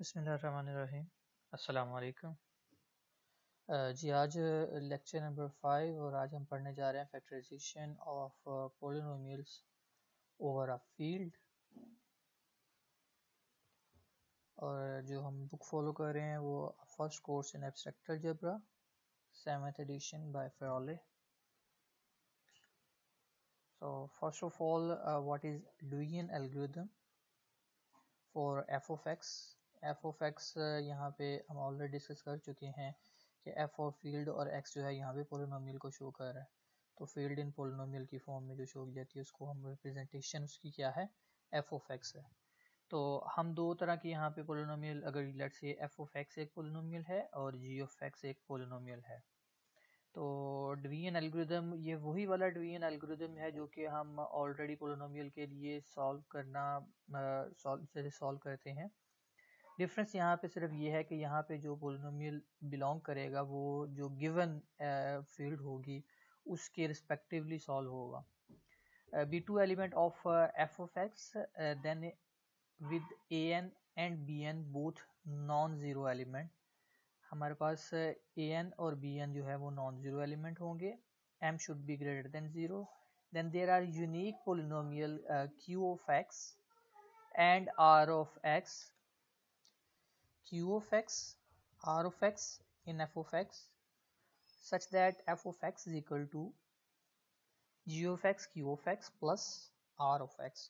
बसमीम अल्लाम जी आज लेक्चर नंबर फाइव और आज हम पढ़ने जा रहे हैं factorization of polynomials over a field और जो हम बुक फॉलो कर रहे हैं वो first course in abstract algebra seventh edition by Fraleigh so first of all what is लुइन algorithm for F of X F of X यहाँ पे हम ऑलरेडी डिस्कस कर चुके हैं कि एफ ऑफ फील्ड और एक्स जो है यहाँ पे पोलिनोमियल को शो कर रहा है तो फील्ड इन पोलिनोमियल की फॉर्म में जो शो की जाती है उसको हम रिप्रेजेंटेशन उसकी क्या है एफ ऑफ एक्स है तो हम दो तरह के यहाँ पे पोलिनोमियल अगर let say F of X एक पोलिनोमियल है और जी ऑफ एक्स एक पोलिनोमियल है तो डिवीजन एल्गोरिदम ये वही वाला डिवीजन एल्गोरिदम है जो कि हम ऑलरेडी पोलिनोमियल के लिए सॉल्व करना सॉल्व जैसे सॉल्व करते हैं डिफरेंस यहाँ पे सिर्फ ये है कि यहाँ पे जो पोलिनोमियल बिलोंग करेगा वो जो गिवन फील्ड होगी उसके रिस्पेक्टिवली सॉल्व होगा be two element of F of X then with A N and B N both non zero element हमारे पास ए एन और बी एन जो है वो नॉन ज़ीरो एलिमेंट होंगे M should be greater than zero then there are unique polynomial Q of X and R of X q of x, r of x in f of x such that f of x is equal to g of x q of x plus r of x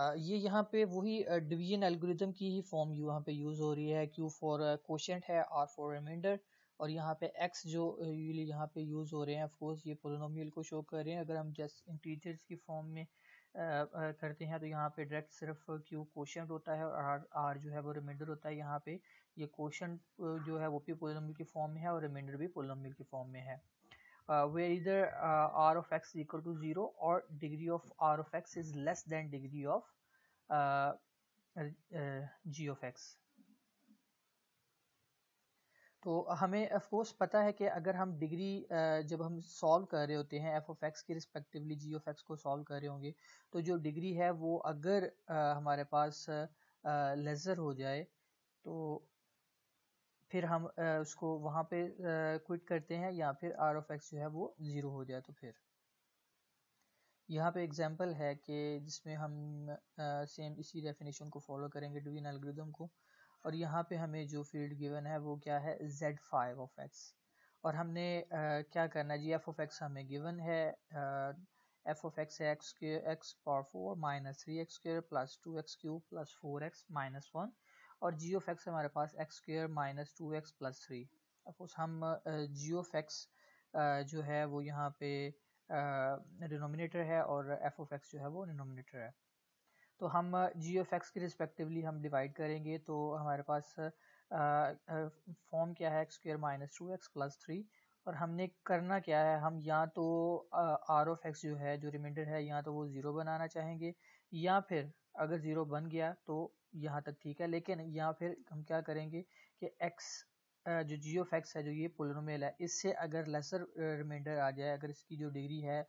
Uh, ये यहाँ पे वही division uh, algorithm की ही form यहाँ पे use हो रही है क्यू फॉर क्वेश्चन है आर फॉर रिमाइंडर और यहाँ पे एक्स जो uh, यहाँ पे यूज़ हो रहे हैं ऑफ कोर्स ये पोलिनोमियल को शो कर रहे हैं अगर हम जस्ट इंटीजर्स की फॉर्म में करते हैं तो यहाँ पे डायरेक्ट सिर्फ क्यू क्वेश्चन होता है और आर आर जो है वो रिमाइंडर होता है यहाँ पे ये क्वेश्चन जो है वो भी पोलोमिल की फॉर्म में है और रिमाइंडर भी पोलोमिल की फॉर्म में है वेयर इधर R of X equal to zero और degree of R of X is less than degree of G of X तो हमें ऑफकोर्स पता है कि अगर हम डिग्री जब हम सॉल्व कर रहे होते हैं एफ ओफ एक्स के रिस्पेक्टिवली जी ओफ एक्स को सॉल्व कर रहे होंगे तो जो डिग्री है वो अगर हमारे पास लेज़र हो जाए तो फिर हम उसको वहाँ पे क्विट करते हैं या फिर आर ओफ एक्स जो है वो ज़ीरो हो जाए तो फिर यहाँ पे एग्जांपल है कि जिसमें हम सेम इसी डेफिनेशन को फॉलो करेंगे डिवीजन एल्गोरिदम को और यहाँ पे हमें जो फील्ड गिवन है वो क्या है z5 फाइव ऑफ एक्स और हमने आ, क्या करना है जी एफ ऑफ एक्स हमें गिवन है एफ ऑफ एक्स है एक्स के X power four minus three X square plus two X cube plus four X minus one और जी ऑफ एक्स हमारे पास X square minus two X plus three of course हम G of X जो है वो यहाँ पे डिनोमिनेटर है और एफ ऑफ एक्स जो है वो डिनोमिनेटर है तो हम जी ऑफ एक्स के रिस्पेक्टिवली हम डिवाइड करेंगे तो हमारे पास फॉर्म क्या है X square minus two X plus three और हमने करना क्या है हम या तो आर ओ एक्स जो है जो रिमाइंडर है या तो वो ज़ीरो बनाना चाहेंगे या फिर अगर ज़ीरो बन गया तो यहाँ तक ठीक है लेकिन या फिर हम क्या करेंगे कि एक्स जो जी फैक्स एक्स है जो ये पोलोमेल है इससे अगर लेसर रिमाइंडर आ जाए अगर इसकी जो डिग्री है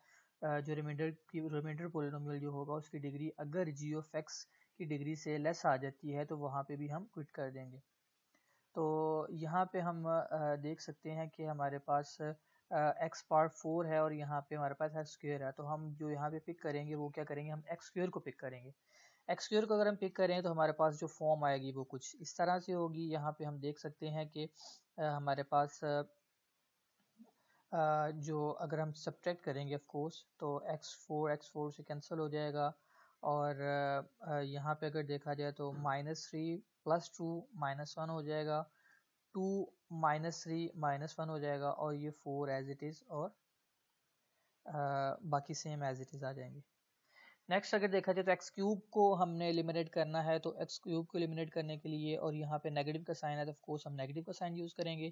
जो रिमाइंडर की रिमाइंडर पोलिनोमियल जो होगा उसकी डिग्री अगर जी ऑफ एक्स की डिग्री से लेस आ जाती है तो वहाँ पे भी हम क्विट कर देंगे तो यहाँ पे हम देख सकते हैं कि हमारे पास एक्स पार फोर है और यहाँ पे हमारे पास एक्स स्क्र है तो हम जो यहाँ पे पिक करेंगे वो क्या करेंगे हम एक्स स्क्र को पिक करेंगे एक्स स्क्र को अगर हम पिक करें तो हमारे पास जो फॉर्म आएगी वो कुछ इस तरह से होगी यहाँ पे हम देख सकते हैं कि हमारे पास जो अगर हम सब्ट्रैक्ट करेंगे ऑफ कोर्स तो एक्स फोर एक्स फोर से कैंसिल हो जाएगा और यहाँ पे अगर देखा जाए तो minus three plus two minus one हो जाएगा two minus three minus one हो जाएगा और ये फोर एज इट इज़ और आ, बाकी सेम एज इट इज़ आ जाएंगे नेक्स्ट अगर देखा जाए तो एक्स क्यूब को हमने एलिमिनेट करना है तो एक्स क्यूब को एलिमिनेट करने के लिए और यहाँ पे नेगेटिव का साइन है तो ऑफकोर्स हम नेगेटिव का साइन यूज़ करेंगे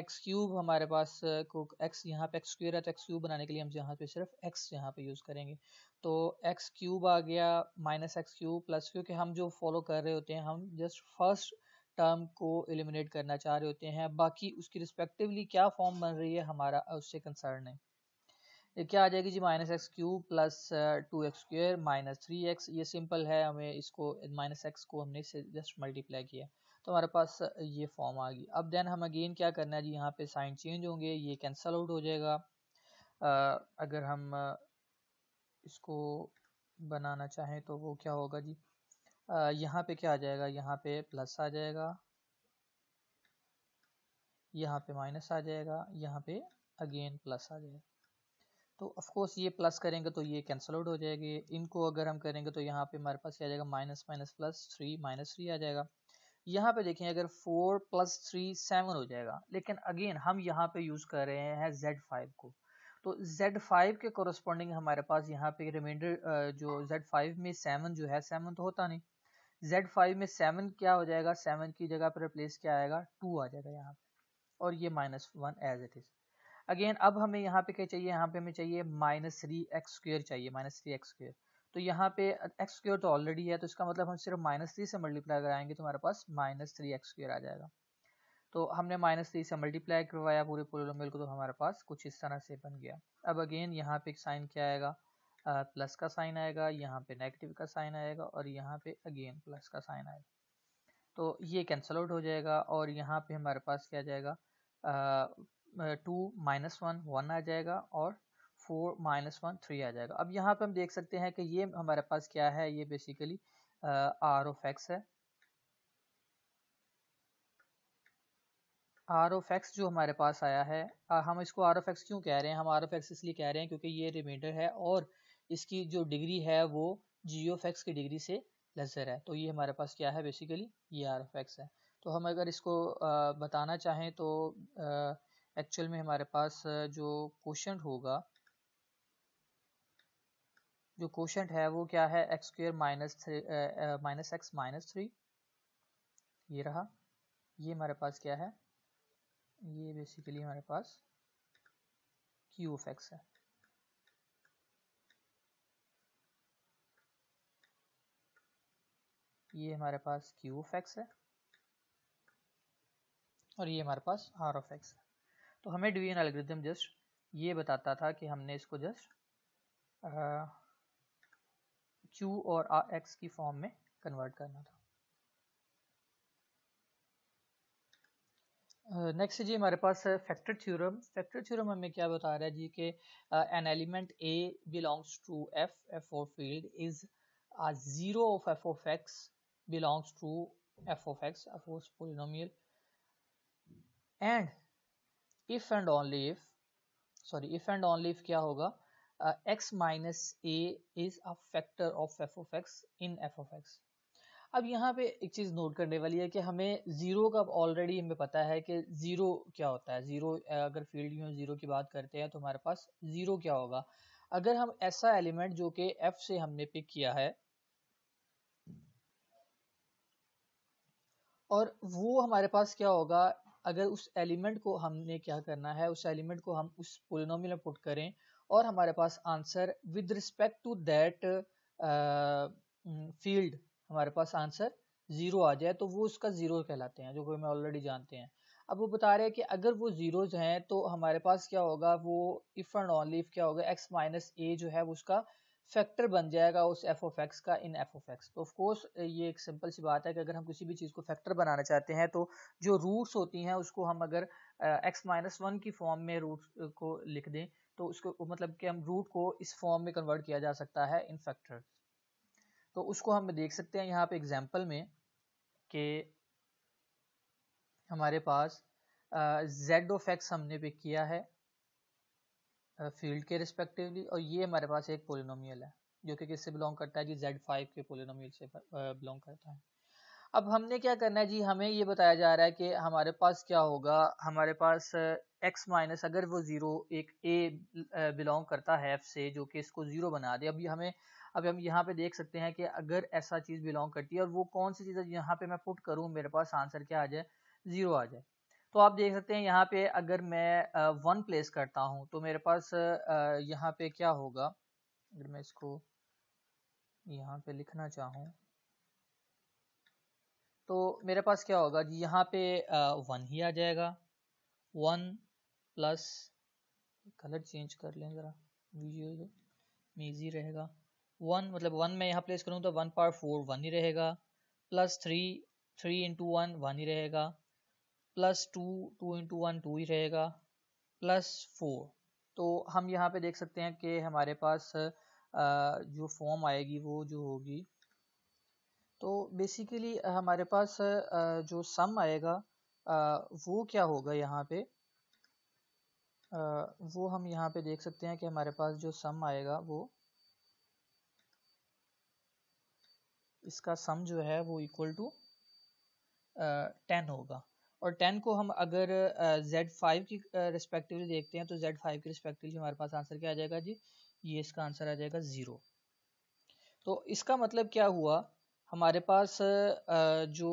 एक्स क्यूब हमारे पास को एक्स यहाँ पे एक्स स्क्र है तो एक्स क्यूब बनाने के लिए हम यहाँ पे सिर्फ एक्स यहाँ पे यूज़ करेंगे तो एक्स क्यूब आ गया माइनस एक्स क्यूब प्लस क्योंकि हम जो फॉलो कर रहे होते हैं हम जस्ट फर्स्ट टर्म को एलिमिनेट करना चाह रहे होते हैं बाकी उसकी रिस्पेक्टिवली क्या फॉर्म बन रही है हमारा उससे कंसर्न है ये क्या आ जाएगी G minus X cube plus two X square minus three X ये सिंपल है हमें इसको माइनस एक्स को हमने इससे जस्ट मल्टीप्लाई किया तो हमारे पास ये फॉर्म आ गई अब देन हम अगेन क्या करना है जी यहाँ पे साइन चेंज होंगे ये कैंसल आउट हो जाएगा आ, अगर हम इसको बनाना चाहें तो वो क्या होगा जी यहाँ पे क्या आ जाएगा यहाँ पे प्लस आ जाएगा यहाँ पे माइनस आ जाएगा यहाँ पे अगेन प्लस आ जाएगा तो ऑफ कोर्स ये प्लस करेंगे तो ये कैंसल आउट हो जाएगी इनको अगर हम करेंगे तो यहाँ पे हमारे पास आ जाएगा minus minus plus three minus three आ जाएगा यहाँ पे देखें अगर फोर प्लस थ्री सेवन हो जाएगा लेकिन अगेन हम यहाँ पे यूज़ कर रहे हैं जेड फाइव को तो जेड फाइव के कोरस्पॉन्डिंग हमारे पास यहाँ पे रिमाइंडर जो जेड फाइव में सेवन जो है सेवन तो होता नहीं जेड फाइव में सेवन क्या हो जाएगा सेवन की जगह पर रिप्लेस क्या आएगा टू आ जाएगा यहाँ पे और ये minus one as it is again अब हमें यहाँ पे क्या चाहिए यहाँ पे हमें चाहिए माइनस थ्री एक्स स्क्र चाहिए माइनस थ्री एक्स स्क्र तो यहाँ पे एक्स स्क्र तो ऑलरेडी है तो इसका मतलब हम सिर्फ माइनस थ्री से मल्टीप्लाई कराएंगे तो हमारे पास माइनस थ्री एक्स स्क्र आ जाएगा तो हमने माइनस थ्री से मल्टीप्लाई करवाया पूरे पोलोमियल को तो हमारे पास कुछ इस तरह से बन गया अब अगेन यहाँ पे साइन क्या आएगा प्लस का साइन आएगा यहाँ पे नेगेटिव का साइन आएगा और यहाँ पे अगेन प्लस का साइन आएगा तो ये कैंसल आउट हो जाएगा और यहाँ पे हमारे पास क्या जाएगा टू माइनस वन वन आ जाएगा और फोर माइनस वन थ्री आ जाएगा अब यहाँ पे हम देख सकते हैं कि ये हमारे पास क्या है ये बेसिकली आर ऑफ एक्स है आर ऑफ एक्स जो हमारे पास आया है हम इसको आर ऑफ एक्स क्यों कह रहे हैं हम आर ऑफ एक्स इसलिए कह रहे हैं क्योंकि ये रिमाइंडर है और इसकी जो डिग्री है वो जी ऑफ एक्स की डिग्री से लेसर है तो ये हमारे पास क्या है बेसिकली ये आर ऑफ एक्स है तो हम अगर इसको बताना चाहें तो एक्चुअल में हमारे पास जो क्वेश्चन होगा जो क्वेश्चन है वो क्या है X square minus three minus X minus three ये रहा ये हमारे पास क्या है ये बेसिकली हमारे पास क्यू ऑफ एक्स है ये हमारे पास क्यू ऑफ एक्स है और ये हमारे पास आर ऑफ एक्स है तो हमें डिवीजन एलग्रिदम जस्ट ये बताता था कि हमने इसको जस्ट क्यू और आ एक्स की फॉर्म में कन्वर्ट करना था नेक्स्ट uh, जी हमारे पास है फैक्टर थ्योरम फैक्टर थ्योरम हमें क्या बता रहा है जी के an element A belongs to F F of field is zero of F of X belongs to F of X F of polynomial and if and only if sorry if and only if क्या होगा X minus A is a factor of F of X in F of X अब यहाँ पे एक चीज़ note करने वाली है कि हमें ज़ीरो का ऑलरेडी हमें पता है कि ज़ीरो क्या होता है ज़ीरो uh, अगर फील्ड यूनियन ज़ीरो की बात करते हैं तो हमारे पास ज़ीरो क्या होगा अगर हम ऐसा एलिमेंट जो कि एफ से हमने पिक किया है और वो हमारे पास क्या होगा अगर उस एलिमेंट को हमने क्या करना है उस एलिमेंट को हम उस पोलिनोमियल में पुट करें और हमारे पास answer with respect to that field हमारे पास आंसर ज़ीरो आ जाए तो वो उसका ज़ीरो कहलाते हैं जो कि हमें ऑलरेडी जानते हैं अब वो बता रहे हैं कि अगर वो ज़ीरोज हैं तो हमारे पास क्या होगा वो इफ़ एंड ऑनलीफ क्या होगा एक्स माइनस ए जो है उसका फैक्टर बन जाएगा उस एफ ऑफ एक्स का इन एफ ऑफ एक्स तो ऑफकोर्स ये एक सिंपल सी बात है कि अगर हम किसी भी चीज़ को फैक्टर बनाना चाहते हैं तो जो रूट्स होती हैं उसको हम अगर एक्स माइनस वन की फॉर्म में रूट को लिख दें तो उसको मतलब कि हम रूट को इस फॉर्म में कन्वर्ट किया जा सकता है इन फैक्टर तो उसको हम देख सकते हैं यहाँ पे एग्जाम्पल में कि हमारे पास जेड ऑफ एक्स हमने पे किया है फील्ड के रिस्पेक्टिवली और ये हमारे पास एक पोलिनोमियल है जो कि किससे बिलोंग करता है जी जेड फाइव के पोलिनोमियल से बिलोंग करता है अब हमने क्या करना है जी हमें ये बताया जा रहा है कि हमारे पास क्या होगा हमारे पास एक्स माइनस अगर वो ज़ीरो एक ए बिलोंग करता है एफ से जो कि इसको ज़ीरो बना दे अभी हमें अब हम यहाँ पे देख सकते हैं कि अगर ऐसा चीज़ बिलोंग करती है और वो कौन सी चीज़ यहाँ पे मैं पुट करूँ मेरे पास आंसर क्या आ जाए ज़ीरो आ जाए तो आप देख सकते हैं यहाँ पे अगर मैं वन प्लेस करता हूँ तो मेरे पास यहाँ पे क्या होगा अगर मैं इसको यहाँ पे लिखना चाहूँ तो मेरे पास क्या होगा जी यहाँ पे वन ही आ जाएगा वन प्लस कलर चेंज कर लें ज़रा वीडियो में ईजी रहेगा वन मतलब वन मैं यहाँ प्लेस करूँ तो वन पार फोर वन ही रहेगा plus three three into one one ही रहेगा plus two two into one two ही रहेगा प्लस फोर तो हम यहाँ पे देख सकते हैं कि हमारे पास जो फॉर्म आएगी वो जो होगी तो बेसिकली हमारे पास जो सम आएगा वो क्या होगा यहाँ पे वो हम यहाँ पे देख सकते हैं कि हमारे पास जो सम आएगा वो इसका सम जो है वो इक्वल टू टेन होगा और टेन को हम अगर जेड फाइव की रिस्पेक्टिवली देखते हैं तो जेड फाइव की रिस्पेक्टिवली हमारे पास आंसर क्या आ जाएगा जी ये इसका आंसर आ जाएगा ज़ीरो तो इसका मतलब क्या हुआ हमारे पास जो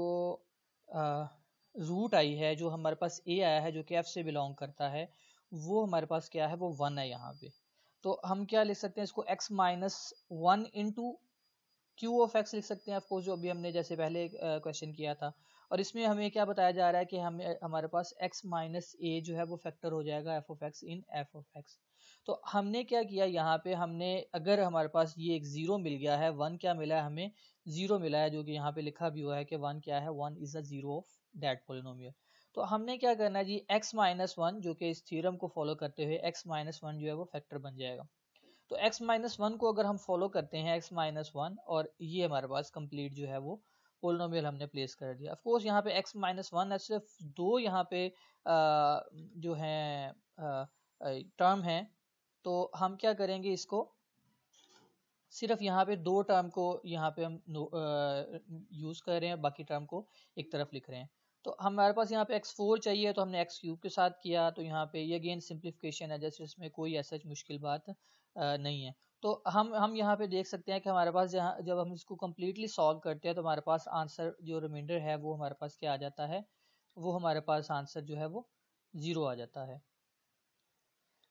रूट आई है जो हमारे पास ए आया है जो कि एफ से बिलोंग करता है वो हमारे पास क्या है वो वन है यहाँ पे तो हम क्या लिख सकते हैं इसको X minus one into Q of X लिख सकते हैं ऑफकोर्स जो अभी हमने जैसे पहले क्वेश्चन किया था और इसमें हमें क्या बताया जा रहा है कि हमें हमारे पास x माइनस ए जो है वो फैक्टर हो जाएगा F of X in F of X तो हमने क्या किया यहाँ पे हमने अगर हमारे पास ये एक ज़ीरो मिल गया है वन क्या मिला है हमें ज़ीरो मिला है जो कि यहाँ पे लिखा भी हुआ है कि वन क्या है one is a zero of that polynomial तो हमने क्या करना है जी x माइनस वन जो कि इस थ्योरम को फॉलो करते हुए x माइनस वन जो है वो फैक्टर बन जाएगा तो x माइनस वन को अगर हम फॉलो करते हैं x माइनस वन और ये हमारे पास कंप्लीट जो है वो पोलिनोमियल हमने प्लेस कर दिया ऑफकोर्स यहाँ पे एक्स माइनस वन है सिर्फ दो यहाँ पे आ, जो है टर्म है तो हम क्या करेंगे इसको सिर्फ यहाँ पे दो टर्म को यहाँ पे हम यूज़ कर रहे हैं बाकी टर्म को एक तरफ लिख रहे हैं तो हमारे पास यहाँ पे x4 चाहिए तो हमने एक्स क्यूब के साथ किया तो यहाँ पे ये अगेन सिंप्लीफिकेशन है जैसे इसमें कोई ऐसा मुश्किल बात नहीं है तो हम हम यहाँ पे देख सकते हैं कि हमारे पास यहाँ जब हम इसको कम्प्लीटली सॉल्व करते हैं तो हमारे पास आंसर जो रिमाइंडर है वो हमारे पास क्या आ जाता है वो हमारे पास आंसर जो है वो ज़ीरो आ जाता है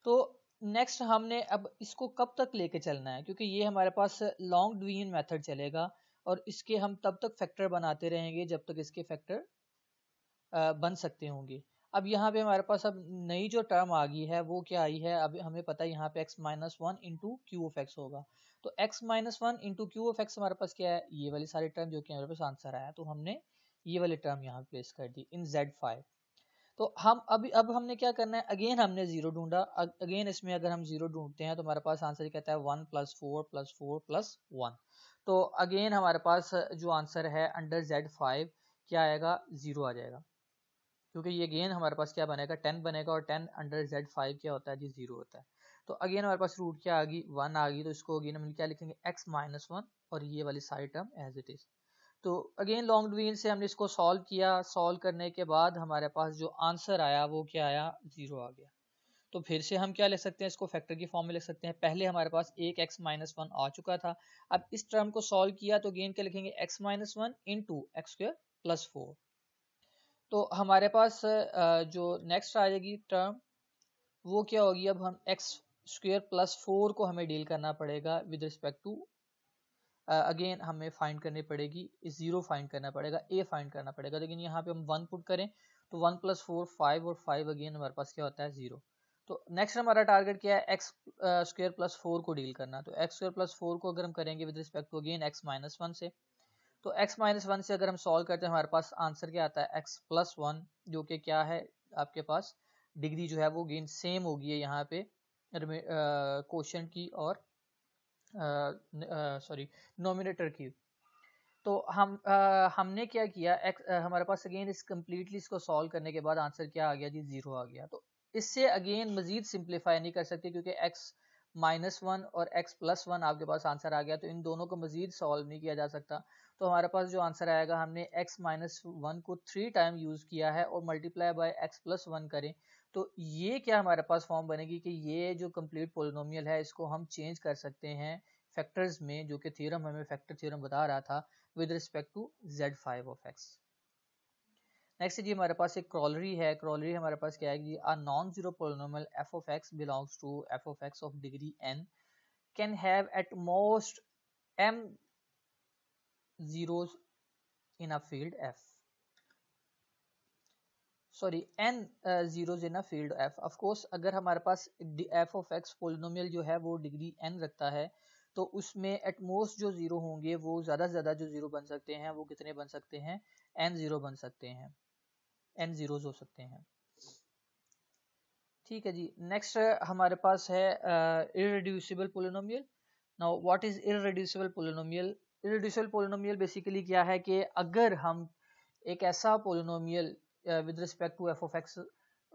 तो नेक्स्ट हमने अब इसको कब तक लेके चलना है क्योंकि ये हमारे पास लॉन्ग डिवीजन मेथड चलेगा और इसके हम तब तक फैक्टर बनाते रहेंगे जब तक इसके फैक्टर बन सकते होंगे अब यहाँ पे हमारे पास अब नई जो टर्म आ गई है वो क्या आई है अब हमें पता है यहाँ पे x minus one into Q of X होगा तो x minus one into Q of X हमारे पास क्या है ये वाली सारी टर्म जो कि हमारे पास आंसर आया तो हमने ये वाली टर्म यहाँ प्लेस कर दी इन जेड फाइव तो हम अभी अब हमने क्या करना है अगेन हमने जीरो ढूंढा अगेन इसमें अगर हम जीरो ढूंढते हैं तो हमारे पास आंसर कहता है one plus four plus four plus one तो अगेन हमारे पास जो आंसर है अंडर जेड फाइव क्या आएगा जीरो आ जाएगा क्योंकि ये अगेन हमारे पास क्या बनेगा टेन बनेगा और टेन अंडर जेड फाइव क्या होता है जी जीरो होता है तो अगेन हमारे पास रूट क्या आ गई वन आ गई तो इसको अगेन हम क्या लिखेंगे एक्स माइनस वन और ये वाली side term as it is तो अगेन लॉन्ग डिवीजन से हमने इसको सॉल्व किया सॉल्व करने के बाद हमारे पास जो आंसर आया वो क्या आया जीरो आ गया तो फिर से हम क्या ले सकते हैं इसको फैक्टर की फॉर्म में ले सकते हैं पहले हमारे पास एक एक्स माइनस वन आ चुका था अब इस टर्म को सॉल्व किया तो गेन क्या लिखेंगे X minus one into X square plus four तो हमारे पास जो नेक्स्ट आ जाएगी टर्म वो क्या होगी अब हम एक्स स्क्वेयर प्लस फोर को हमें डील करना पड़ेगा विद रिस्पेक्ट टू अगेन हमें फाइंड करनी पड़ेगी ज़ीरो फाइंड करना पड़ेगा ए फाइंड करना पड़ेगा लेकिन यहाँ पे हम वन पुट करें तो वन प्लस फोर फाइव और फाइव अगेन हमारे पास क्या होता है ज़ीरो तो नेक्स्ट हमारा टारगेट क्या है एक्स स्क्वेयर प्लस फोर को डील करना तो एक्स स्क्र प्लस फोर को अगर हम करेंगे with respect to again X minus one से तो x माइनस वन से अगर हम सॉल्व करते हैं हमारे पास आंसर क्या आता है x प्लस वन जो कि क्या है आपके पास डिग्री जो है वो गेन सेम होगी है यहाँ पे क्वेश्चन की और सॉरी नोमिनेटर की तो हम आ, हमने क्या किया एक्स हमारे पास अगेन इस कम्प्लीटली इसको सॉल्व करने के बाद आंसर क्या आ गया जी जीरो आ गया तो इससे अगेन मजीद सिंप्लीफाई नहीं कर सकते क्योंकि एक्स माइनस वन और एक्स प्लस वन आपके पास आंसर आ गया तो इन दोनों को मजीद सॉल्व नहीं किया जा सकता तो हमारे पास जो आंसर आएगा हमने एक्स माइनस वन को थ्री टाइम यूज़ किया है और multiply by X plus one करें तो ये क्या हमारे पास फॉर्म बनेगी कि ये जो कंप्लीट पोलिनोमियल है इसको हम चेंज कर सकते हैं फैक्टर्स में जो कि थ्योरम हमें फैक्टर थ्योरम बता रहा था with respect to Z five of X next जी हमारे पास एक क्रॉलरी है क्रॉलरी हमारे पास क्या है कि a non zero polynomial F of X belongs to F of X of degree N can have at most M zeros in a field F sorry N zeros in a field F of course अगर हमारे पास F of X polynomial जो है वो degree N रखता है तो उसमें एट मोस्ट जो ज़ीरो होंगे वो ज़्यादा से ज़्यादा जो ज़ीरो बन सकते हैं वो कितने बन सकते हैं एन ज़ीरो बन सकते हैं एन ज़ीरोज़ हो सकते हैं ठीक है जी नेक्स्ट हमारे पास है irreducible polynomial now what is irreducible polynomial irreducible polynomial basically क्या है कि अगर हम एक ऐसा polynomial with respect to F of X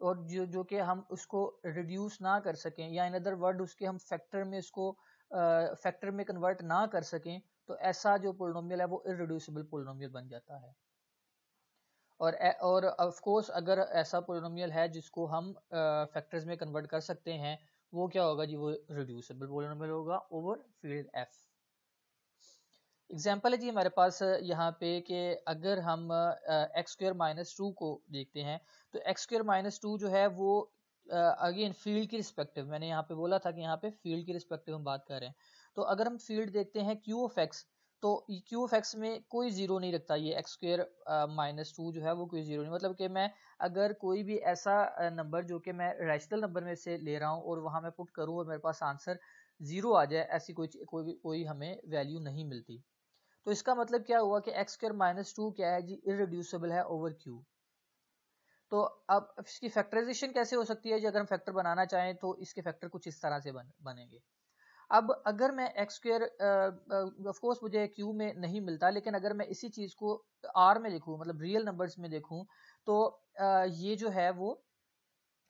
और जो जो कि हम उसको रिड्यूस ना कर सकें या इन अदर वर्ड उसके हम फैक्टर में उसको फैक्टर में कन्वर्ट ना कर सकें तो ऐसा जो पोलिनोमियल है वो इरेड्यूसिबल पोलिनोमियल बन जाता है और और ऑफ कोर्स अगर ऐसा पोलिनोमियल है जिसको हम फैक्टर्स में कन्वर्ट कर सकते हैं वो क्या होगा जी वो रिड्यूसेबल पोलिनोमियल होगा ओवर फील्ड एफ एग्जाम्पल है जी हमारे पास यहाँ पे कि अगर हम एक्स स्क्र माइनस टू को देखते हैं तो एक्स स्क्र माइनस टू जो है वो अगेन फील्ड की रिस्पेक्टिव मैंने यहाँ पे बोला था कि यहाँ पे फील्ड की रिस्पेक्टिव हम बात कर रहे हैं तो अगर हम फील्ड देखते हैं क्यू ऑफ एक्स तो क्यू ऑफ एक्स में कोई ज़ीरो नहीं रखता ये एक्स स्क्र माइनस टू जो है वो कोई ज़ीरो नहीं मतलब कि मैं अगर कोई भी ऐसा नंबर जो कि मैं रैशनल नंबर में से ले रहा हूँ और वहाँ मैं पुट करूँ और मेरे पास आंसर ज़ीरो आ जाए ऐसी कोई कोई कोई हमें वैल्यू नहीं मिलती तो इसका मतलब क्या हुआ कि एक्स स्क्र माइनस टू क्या है जी इड्यूसेबल है ओवर क्यू तो अब इसकी फैक्टराइजेशन कैसे हो सकती है जी अगर हम फैक्टर बनाना चाहें तो इसके फैक्टर कुछ इस तरह से बन, बनेंगे अब अगर मैं एक्स स्क्र ऑफकोर्स मुझे क्यू में नहीं मिलता लेकिन अगर मैं इसी चीज़ को आर में देखूँ मतलब रियल नंबर्स में देखूँ तो आ, ये जो है वो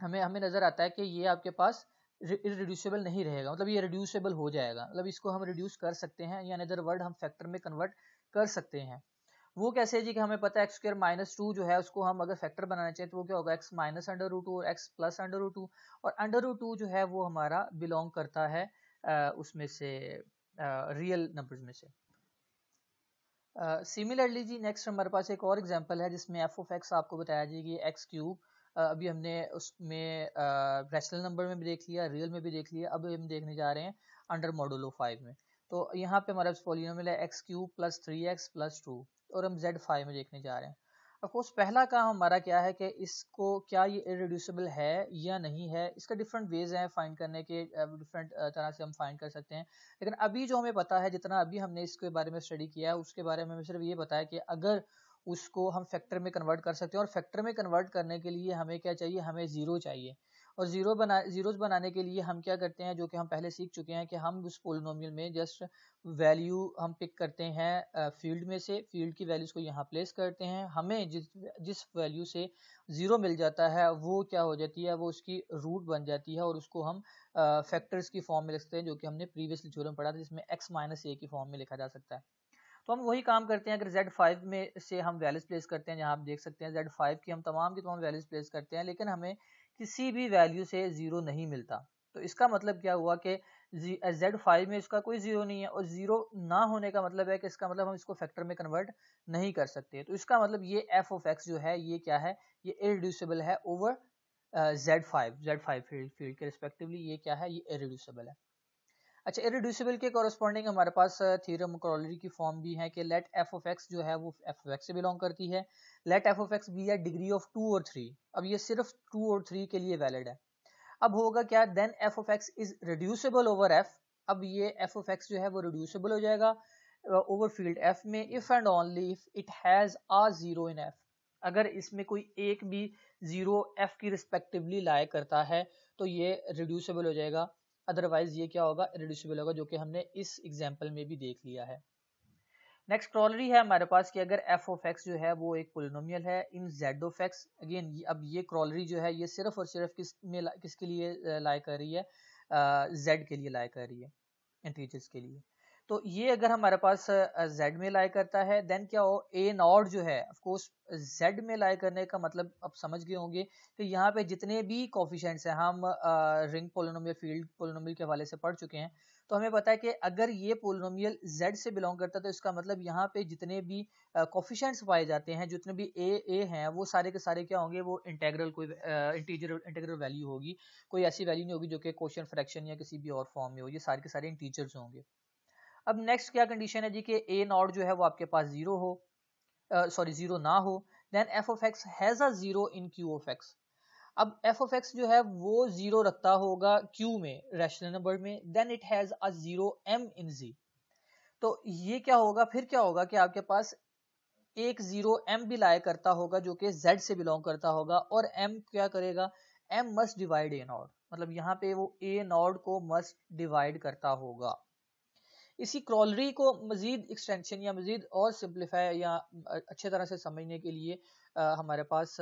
हमें हमें नज़र आता है कि ये आपके पास रिड्यूसेबल नहीं रहेगा मतलब ये रिड्यूसेबल हो जाएगा मतलब इसको हम रिड्यूस कर सकते हैं या अदर वर्ड हम फैक्टर में कन्वर्ट कर सकते हैं वो कैसे जी कि हमें पता है एक्स स्क्र माइनस टू जो है उसको हम अगर फैक्टर बनाना चाहें तो वो क्या होगा X minus under root two और X plus under root two और अंडर रूट टू जो है वो हमारा बिलोंग करता है उसमें से रियल नंबर्स में से सिमिलरली जी नेक्स्ट हमारे पास एक और एग्जांपल है जिसमें एफ ऑफ एक्स आपको बताया जाएगी एक्स क्यूब अभी हमने उसमें रैशनल नंबर में भी देख लिया रियल में भी देख लिया अब हम देखने जा रहे हैं अंडर मॉडुलो फाइव में तो यहाँ पे हमारा पोलिनोमियल है X cube plus three X plus two और हम जेड फाइव में देखने जा रहे हैं अफकोर्स पहला काम हमारा क्या है कि इसको क्या ये इरेड्यूसिबल है या नहीं है इसका डिफरेंट वेज हैं फाइंड करने के डिफरेंट तरह से हम फाइंड कर सकते हैं लेकिन अभी जो हमें पता है जितना अभी हमने इसके बारे में स्टडी किया है उसके बारे में हमें सिर्फ ये पता है कि अगर उसको हम फैक्टर में कन्वर्ट कर सकते हैं और फैक्टर में कन्वर्ट करने के लिए हमें क्या चाहिए हमें ज़ीरो चाहिए और ज़ीरो बना ज़ीरोज़ बनाने के लिए हम क्या करते हैं जो कि हम पहले सीख चुके हैं कि हम उस पोलिनोमियल में जस्ट वैल्यू हम पिक करते हैं फील्ड में से फील्ड की वैल्यूज़ को यहाँ प्लेस करते हैं हमें जिस जिस वैल्यू से ज़ीरो मिल जाता है वो क्या हो जाती है वो उसकी रूट बन जाती है और उसको हम फैक्टर्स की फॉर्म में लिख सकते हैं जो कि हमने प्रीवियसली में पढ़ा था जिसमें एक्स माइनस ए की फॉर्म में लिखा जा सकता है तो हम वही काम करते हैं अगर जेड फाइव में से हम वैल्यूज प्लेस करते हैं जहाँ आप देख सकते हैं जेड फाइव की हम तमाम की तमाम वैल्यूज प्लेस करते हैं लेकिन हमें किसी भी वैल्यू से ज़ीरो नहीं मिलता तो इसका मतलब क्या हुआ कि जेड फाइव में इसका कोई ज़ीरो नहीं है और ज़ीरो ना होने का मतलब है कि इसका मतलब हम इसको फैक्टर में कन्वर्ट नहीं कर सकते तो इसका मतलब ये एफ ऑफ एक्स जो है ये क्या है ये इरिड्यूसिबल है over Z five Z five field field के रिस्पेक्टिवली ये क्या है ये इरिड्यूसिबल है अच्छा इरेड्यूसिबल के कॉरस्पॉन्डिंग हमारे पास थ्योरम कॉलरी की फॉर्म भी है कि लेट एफ ऑफ एक्स जो है वो एफ ऑफ एक्स से बिलोंग करती है let F of X be है डिग्री ऑफ टू और थ्री अब ये सिर्फ टू और थ्री के लिए वैलिड है अब होगा क्या then F of X is reducible over F अब ये एफ ऑफ एक्स जो है वो रिड्यूसेबल हो जाएगा ओवर फील्ड एफ में if and only if it has a zero in F अगर इसमें कोई एक भी जीरो एफ की रिस्पेक्टिवली लाया करता है तो ये रिड्यूसेबल हो जाएगा अदरवाइज ये क्या होगा रिड्यूसिबल होगा जो कि हमने इस एग्जाम्पल में भी देख लिया है नेक्स्ट क्रॉलरी है हमारे पास कि अगर एफ ऑफ एक्स जो है वो एक पोलिनोमियल है in Z of X again अब ये क्रॉलरी जो है ये सिर्फ और सिर्फ किस में किसके लिए लाइक कर रही है जेड के लिए लाया कर रही है इंटीजर्स के लिए तो ये अगर हमारे पास जेड में लाई करता है देन क्या हो ए नॉट जो है ऑफकोर्स z में लाई करने का मतलब आप समझ गए होंगे कि यहाँ पे जितने भी कॉफिशेंट्स हैं हम रिंग पोलोनोमियल फील्ड पोलोनोमियल के हवाले से पढ़ चुके हैं तो हमें पता है कि अगर ये पोलोनोमियल जेड से बिलोंग करता है तो इसका मतलब यहाँ पे जितने भी कॉफिशेंट्स पाए जाते हैं जितने भी ए ए हैं वो सारे के सारे क्या होंगे वो इंटेग्रल कोई इंटीजर इंटेग्रल वैल्यू होगी कोई ऐसी वैल्यू नहीं होगी जो कि क्वेश्चन फ्रैक्शन या किसी भी और फॉर्म में हो ये सारे के सारे इंटीजर्स होंगे अब नेक्स्ट क्या कंडीशन है जी कि ए नॉट जो है वो आपके पास जीरो हो सॉरी uh, जीरो ना हो then F of X has a zero in Q of X अब एफ ऑफ एक्स जो है वो जीरो रखता होगा क्यू में रैशनल नंबर में then it has a zero M in Z तो ये क्या होगा फिर क्या होगा कि आपके पास एक जीरो एम भी लाया करता होगा जो कि जेड से बिलोंग करता होगा और एम क्या करेगा M must divide a naught मतलब यहाँ पे वो ए नॉट को मस्ट डिवाइड करता होगा इसी क्रॉलरी को मज़ीद एक्सटेंशन या मज़ीद और सिंप्लीफाई या अच्छे तरह से समझने के लिए आ, हमारे पास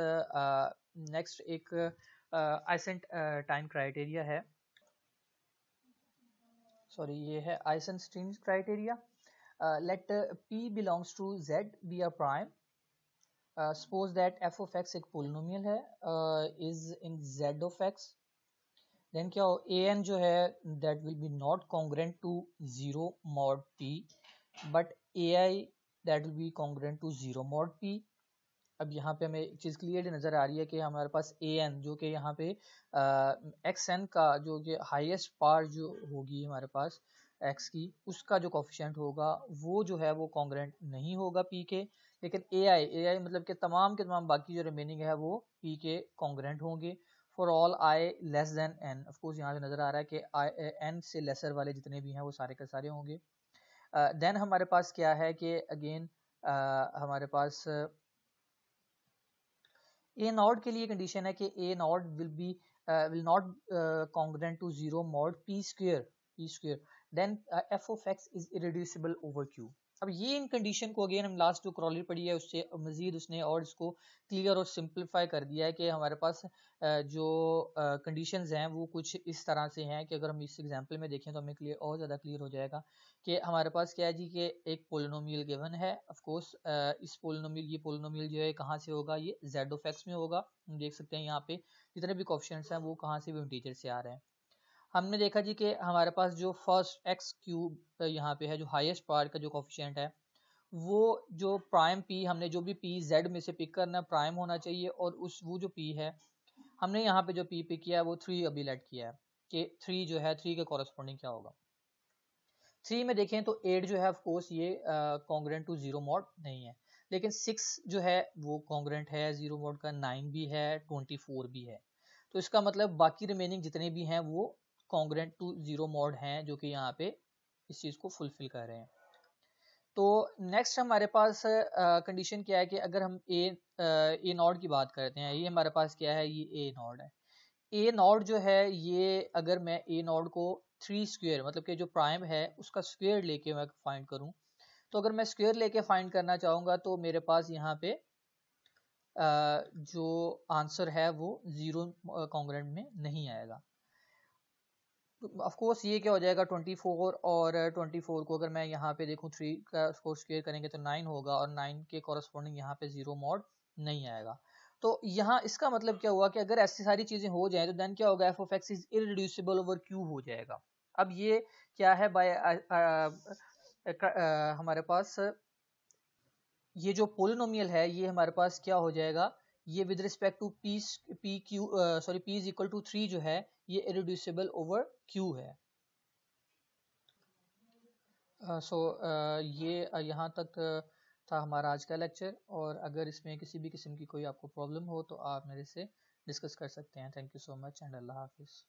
नेक्स्ट एक आइसेंट टाइम क्राइटेरिया है सॉरी ये है Eisenstein criteria let P belongs to Z be are prime suppose that F of X एक पोलिनोमियल है is in Z of X then क्या हो ए एन जो है that will be not congruent to zero mod P but a I that will be congruent to zero mod P अब यहाँ पे हमें एक चीज़ क्लियर नज़र आ रही है कि हमारे पास ए एन जो कि यहाँ पे एक्स एन का जो कि हाइस्ट पार जो होगी हमारे पास एक्स की उसका जो कॉफिशेंट होगा वो जो है वो कॉन्ग्रेंट नहीं होगा पी के लेकिन ए आई ए आई मतलब कि तमाम के तमाम बाकी जो रिमेनिंग है वो पी के कॉन्ग्रेंट होंगे for all I less than N of course यहाँ से नज़र आ रहा है कि आई एन से लेसर वाले जितने भी हैं वो सारे के सारे होंगे देन uh, हमारे पास क्या है कि अगेन uh, हमारे पास ए नॉट के लिए कंडीशन है कि a not will be will not congruent to zero mod P स्क्र पी स्क्र then F of X is irreducible over Q अब ये इन कंडीशन को अगेन हम लास्ट जो क्रॉलर पड़ी है उससे मज़ीद उसने और इसको क्लियर और सिंप्लीफाई कर दिया है कि हमारे पास जो कंडीशन हैं वो कुछ इस तरह से हैं कि अगर हम इस एग्जाम्पल में देखें तो हमें क्लियर और ज़्यादा क्लियर हो जाएगा कि हमारे पास क्या है जी कि एक पोलिनोमियल गिवन है ऑफकोर्स इस पोलिनोमियल ये पोलिनोमियल जो है कहाँ से होगा ये जेड में होगा हम देख सकते हैं यहाँ पे जितने भी कॉप्शन हैं वो कहाँ से भी इंटीजर से आ रहे हैं हमने देखा जी कि हमारे पास जो फर्स्ट एक्स क्यूब यहाँ पे है जो हाईएस्ट पार्ट का जो कॉफिशेंट है वो जो प्राइम पी हमने जो भी पी जेड में से पिक करना प्राइम होना चाहिए और उस वो जो पी है हमने यहाँ पे जो पी पिक किया है वो थ्री अभी लेट किया है कि थ्री जो है थ्री के कॉरस्पॉन्डिंग क्या होगा थ्री में देखें तो एट जो है ऑफकोर्स ये कॉन्ग्रेंट टू जीरो मॉड नहीं है लेकिन सिक्स जो है वो कॉन्ग्रेंट है जीरो मॉड का नाइन भी है ट्वेंटी फोर भी है तो इसका मतलब बाकी रिमेनिंग जितने भी हैं वो कॉन्ग्रेंट टू जीरो मोड हैं जो कि यहाँ पे इस चीज़ को फुलफिल कर रहे हैं तो नेक्स्ट हमारे पास कंडीशन क्या है कि अगर हम ए ए नॉड की बात करते हैं ये हमारे पास क्या है ये ए नॉड है ए नॉड जो है ये अगर मैं ए नॉड को थ्री स्क्वेयर मतलब कि जो प्राइम है उसका स्क्वेयर लेके मैं फाइंड करूँ तो अगर मैं स्क्वेयर लेके फाइंड करना चाहूँगा तो मेरे पास यहाँ पे जो आंसर है वो ज़ीरो कॉन्ग्रेंट में नहीं आएगा ऑफ कोर्स ये क्या हो जाएगा 24 और 24 को अगर मैं यहाँ पे देखूँ थ्री का फोर स्क्वेयर करेंगे तो नाइन होगा और नाइन के कॉरस्पॉन्डिंग यहाँ पे जीरो मॉड नहीं आएगा तो यहाँ इसका मतलब क्या हुआ कि अगर ऐसी सारी चीज़ें हो जाए तो देन क्या होगा F of X is irreducible over Q हो जाएगा अब ये क्या है बाय हमारे पास ये जो पोलिनोमियल है ये हमारे पास क्या हो जाएगा ये with respect to P P Q sorry P is equal to three जो है ये इरिड्यूसिबल ओवर क्यू है सो uh, so, uh, ये uh, यहाँ तक था हमारा आज का लेक्चर और अगर इसमें किसी भी किस्म की कोई आपको प्रॉब्लम हो तो आप मेरे से डिस्कस कर सकते हैं thank you so much and अल्लाह हाफिज़